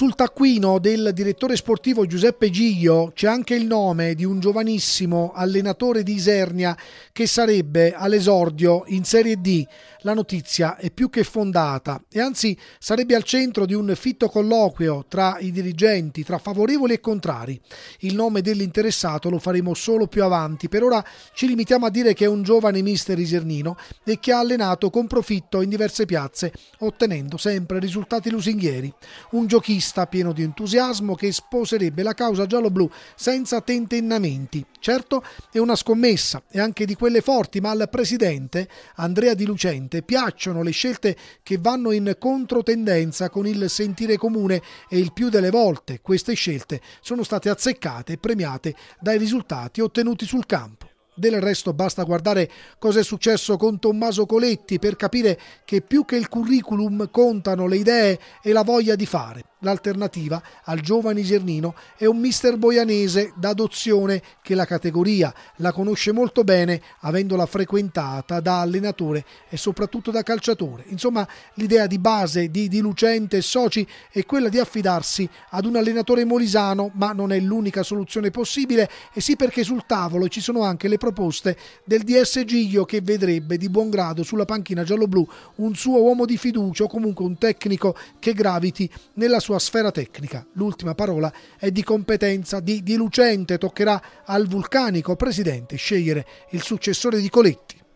Sul taccuino del direttore sportivo Giuseppe Giglio c'è anche il nome di un giovanissimo allenatore di Isernia che sarebbe all'esordio in Serie D. La notizia è più che fondata e anzi sarebbe al centro di un fitto colloquio tra i dirigenti, tra favorevoli e contrari. Il nome dell'interessato lo faremo solo più avanti. Per ora ci limitiamo a dire che è un giovane mister isernino e che ha allenato con profitto in diverse piazze, ottenendo sempre risultati lusinghieri. Un giochista socialista pieno di entusiasmo che sposerebbe la causa giallo-blu senza tentennamenti. Certo, è una scommessa e anche di quelle forti, ma al presidente Andrea Di Lucente piacciono le scelte che vanno in controtendenza con il sentire comune e il più delle volte queste scelte sono state azzeccate e premiate dai risultati ottenuti sul campo. Del resto basta guardare cosa è successo con Tommaso Coletti per capire che più che il curriculum contano le idee e la voglia di fare. L'alternativa al giovane Gernino è un mister boianese d'adozione che la categoria la conosce molto bene avendola frequentata da allenatore e soprattutto da calciatore. Insomma l'idea di base di, di Lucente e soci è quella di affidarsi ad un allenatore molisano ma non è l'unica soluzione possibile e sì perché sul tavolo ci sono anche le proposte del DS Giglio che vedrebbe di buon grado sulla panchina gialloblu un suo uomo di fiducia o comunque un tecnico che graviti nella sua sua sfera tecnica. L'ultima parola è di competenza di Di Lucente, toccherà al vulcanico presidente scegliere il successore di Coletti.